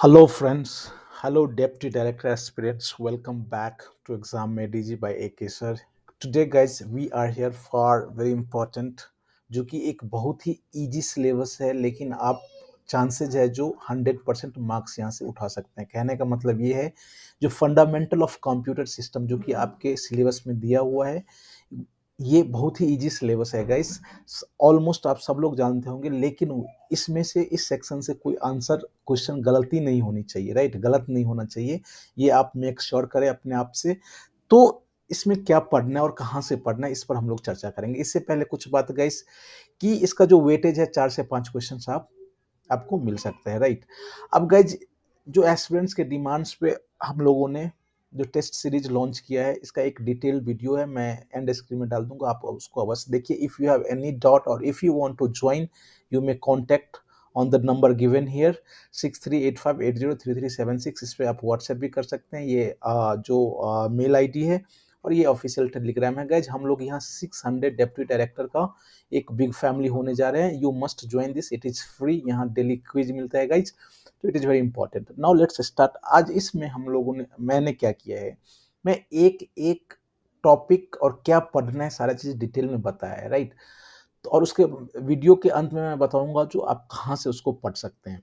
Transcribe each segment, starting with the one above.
Hello, friends. Hello, Deputy Director Aspirates. Welcome back to Exam Mediji by AK Sir. Today, guys, we are here for very important जो कि एक बहुत ही easy syllabus है लेकिन आप चांसेज है जो 100 परसेंट मार्क्स यहाँ से उठा सकते हैं कहने का मतलब ये है जो फंडामेंटल ऑफ कंप्यूटर सिस्टम जो कि आपके सिलेबस में दिया हुआ है ये बहुत ही इजी सिलेबस है गाइस ऑलमोस्ट आप सब लोग जानते होंगे लेकिन इसमें से इस सेक्शन से कोई आंसर क्वेश्चन गलती नहीं होनी चाहिए राइट गलत नहीं होना चाहिए ये आप मेक श्योर करें अपने आप से तो इसमें क्या पढ़ना है और कहाँ से पढ़ना है इस पर हम लोग चर्चा करेंगे इससे पहले कुछ बात गाइस कि इसका जो वेटेज है चार से पाँच क्वेश्चन आप आपको मिल सकता है राइट अब गाइज जो एस्पिरेंट्स के डिमांड्स पे हम लोगों ने जो टेस्ट सीरीज लॉन्च किया है इसका एक डिटेल वीडियो है मैं एंड स्क्रीन में डाल दूंगा आप उसको अवश्य देखिए if you have any doubt और if you want to join you may contact on the number given here six three eight five eight zero three three seven six इस पर आप व्हाट्सएप भी कर सकते हैं ये जो मेल आई है और ये ऑफिशियल टेलीग्राम है गैज हम लोग यहाँ सिक्स हंड्रेड डेप्टी डायरेक्टर का एक बिग फैमिली होने जा रहे हैं you must join this it is free यहाँ डेली क्विज मिलता है गाइज तो it is very important now let's start आज इसमें हम लोगों ने मैंने क्या किया है मैं एक एक टॉपिक और क्या पढ़ना है सारा चीज़ डिटेल में बताया है राइट तो और उसके वीडियो के अंत में मैं बताऊंगा जो आप कहाँ से उसको पढ़ सकते हैं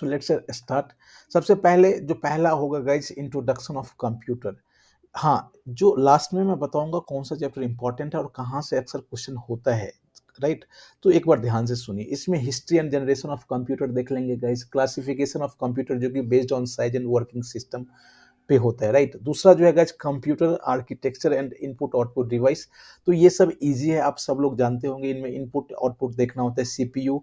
सो लेट्स स्टार्ट सबसे पहले जो पहला होगा गाइज इंट्रोडक्शन ऑफ कंप्यूटर हाँ जो लास्ट में मैं बताऊंगा कौन सा चैप्टर इंपॉर्टेंट है और कहाँ से अक्सर क्वेश्चन होता है राइट right? तो एक बार ध्यान से सुनिए इसमें history and generation of computer देख लेंगे गाइस क्लासिफिकेशन ऑफ कंप्यूटर जो कि based on size and working system पे होता है राइट दूसरा जो है guys computer architecture and input output device तो ये सब इजी है आप सब लोग जानते होंगे इनमें इनपुट आउटपुट देखना होता है सीपीयू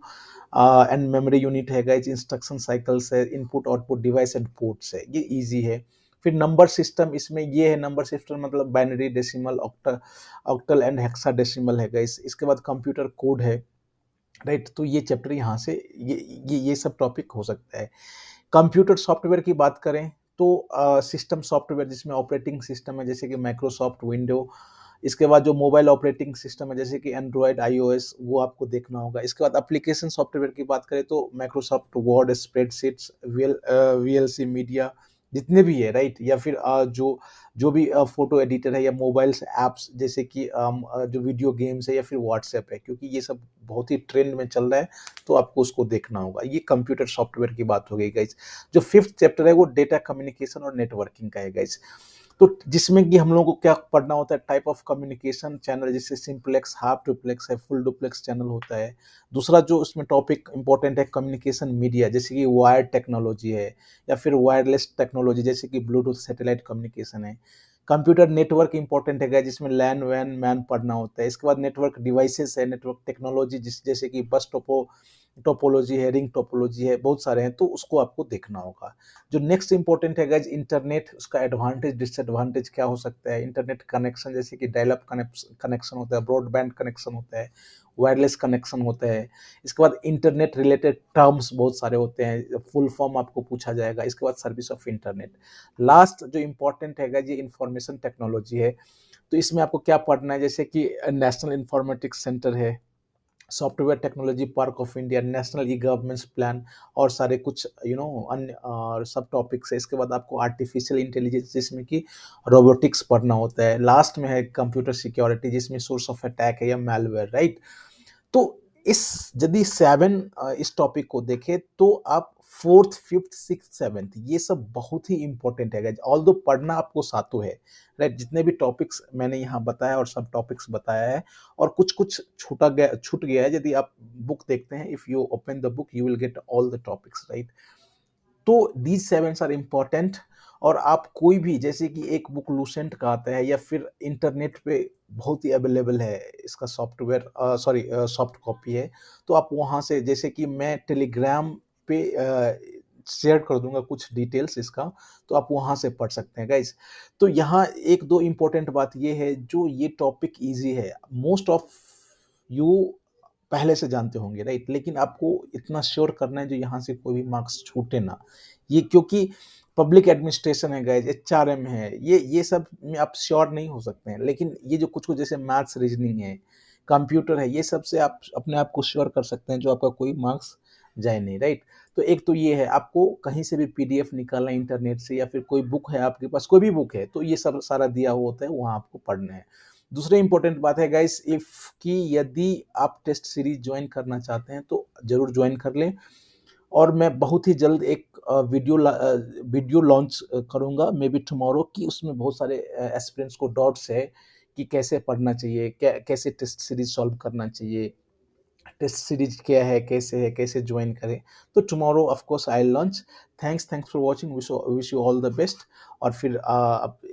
एंड मेमोरी यूनिट है गाइज इंस्ट्रक्शन साइकिल्स है input output device and ports है ये ईजी है फिर नंबर सिस्टम इसमें ये है नंबर सिस्टम मतलब binary decimal octal octal and hexadecimal है गाइस इसके बाद कंप्यूटर कोड है राइट तो ये चैप्टर यहाँ से ये ये ये सब टॉपिक हो सकता है कंप्यूटर सॉफ्टवेयर की बात करें तो सिस्टम सॉफ्टवेयर जिसमें ऑपरेटिंग सिस्टम है जैसे कि माइक्रोसॉफ्ट विंडो इसके बाद जो मोबाइल ऑपरेटिंग सिस्टम है जैसे कि एंड्रॉयड आईओएस वो आपको देखना होगा इसके बाद एप्लीकेशन सॉफ्टवेयर की बात करें तो Microsoft Word spreadsheets V L C media जितने भी है राइट या फिर जो जो भी फोटो एडिटर है या मोबाइल्स ऐप्स जैसे कि जो वीडियो गेम्स है या फिर व्हाट्सएप है क्योंकि ये सब बहुत ही ट्रेंड में चल रहा है तो आपको उसको देखना होगा ये कंप्यूटर सॉफ्टवेयर की बात हो गई गाइज जो फिफ्थ चैप्टर है वो डेटा कम्युनिकेशन और नेटवर्किंग का है गाइज तो जिसमें कि हम लोगों को क्या पढ़ना होता है टाइप ऑफ कम्युनिकेशन चैनल जैसे सिंप्लेक्स हाफ डुप्लेक्स है फुल डुप्लेक्स चैनल होता है दूसरा जो उसमें टॉपिक इंपॉर्टेंट है कम्युनिकेशन मीडिया जैसे कि वायर टेक्नोलॉजी है या फिर वायरलेस टेक्नोलॉजी जैसे कि ब्लूटूथ सेटेलाइट कम्युनिकेशन है कंप्यूटर नेटवर्क इंपॉर्टेंट है जिसमें लैन वैन मैन पढ़ना होता है इसके बाद नेटवर्क डिवाइसेस है नेटवर्क टेक्नोलॉजी जिस जैसे कि बस टोपो टोपोलॉजी है रिंग टोपोलॉजी है बहुत सारे हैं तो उसको आपको देखना होगा जो नेक्स्ट इंपॉर्टेंट है इंटरनेट उसका एडवांटेज डिसएडवांटेज क्या हो सकता है इंटरनेट कनेक्शन जैसे कि डायलप कनेक्शन होता है ब्रॉडबैंड कनेक्शन होता है वायरलेस कनेक्शन होता है इसके बाद इंटरनेट रिलेटेड टर्म्स बहुत सारे होते हैं फुल फॉर्म आपको पूछा जाएगा इसके बाद सर्विस ऑफ इंटरनेट लास्ट जो इम्पोर्टेंट है ये इंफॉर्मेशन टेक्नोलॉजी है तो इसमें आपको क्या पढ़ना है जैसे कि नेशनल इंफॉर्मेटिक्स सेंटर है software technology park of India national e governments plan और सारे कुछ यू नो अन्य सब टॉपिक्स है इसके बाद आपको आर्टिफिशियल इंटेलिजेंस जिसमें कि रोबोटिक्स पढ़ना होता है लास्ट में है कंप्यूटर सिक्योरिटी जिसमें सोर्स ऑफ अटैक है या मेलवेयर राइट तो इस यदि सेवन इस टॉपिक को देखें तो आप फोर्थ फिफ्थ सिक्स सेवन्थ ये सब बहुत ही इंपॉर्टेंट है ऑल दो पढ़ना आपको सातु है राइट जितने भी टॉपिक्स मैंने यहाँ बताया और सब टॉपिक्स बताया है और कुछ कुछ छूटा गया छूट गया है यदि आप बुक देखते हैं if you open the book you will get all the topics right तो दीज सेवेंस आर इम्पॉर्टेंट और आप कोई भी जैसे कि एक बुक लूसेंट का आता है या फिर इंटरनेट पे बहुत ही अवेलेबल है इसका सॉफ्टवेयर सॉरी सॉफ्ट कॉपी है तो आप वहाँ से जैसे कि मैं टेलीग्राम पे शेयर कर दूंगा कुछ डिटेल्स इसका तो आप वहां से पढ़ सकते हैं गाइज तो यहाँ एक दो इम्पोर्टेंट बात ये है जो ये टॉपिक ईजी है मोस्ट ऑफ यू पहले से जानते होंगे राइट लेकिन आपको इतना श्योर करना है जो यहाँ से कोई भी मार्क्स छूटे ना ये क्योंकि पब्लिक एडमिनिस्ट्रेशन है गाइज एच आर एम है ये ये सब में आप श्योर नहीं हो सकते हैं लेकिन ये जो कुछ कुछ जैसे मैथ्स रीजनिंग है कंप्यूटर है ये सब से आप अपने आप को श्योर कर सकते हैं जो आपका कोई मार्क्स जाए नहीं राइट तो एक तो ये है आपको कहीं से भी पीडीएफ निकालना इंटरनेट से या फिर कोई बुक है आपके पास कोई भी बुक है तो ये सब सारा दिया हुआ होता है वहाँ आपको पढ़ना है दूसरी इंपॉर्टेंट बात है गाइस इफ कि यदि आप टेस्ट सीरीज ज्वाइन करना चाहते हैं तो ज़रूर ज्वाइन कर लें और मैं बहुत ही जल्द एक वीडियो वीडियो लॉन्च करूंगा मे बी टमोरो कि उसमें बहुत सारे एक्सपीरियंस को डॉट्स है कि कैसे पढ़ना चाहिए कैसे टेस्ट सीरीज सॉल्व करना चाहिए टेस्ट सीरीज क्या है कैसे है कैसे ज्वाइन करें तो tomorrow of course I launch thanks thanks for watching wish wish you all the best और फिर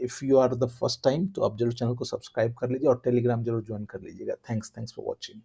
if you are the first time तो आप जरूर चैनल को सब्सक्राइब कर लीजिए और टेलीग्राम जरूर ज्वाइन कर लीजिएगा थैंक्स थैंक्स फॉर वॉचिंग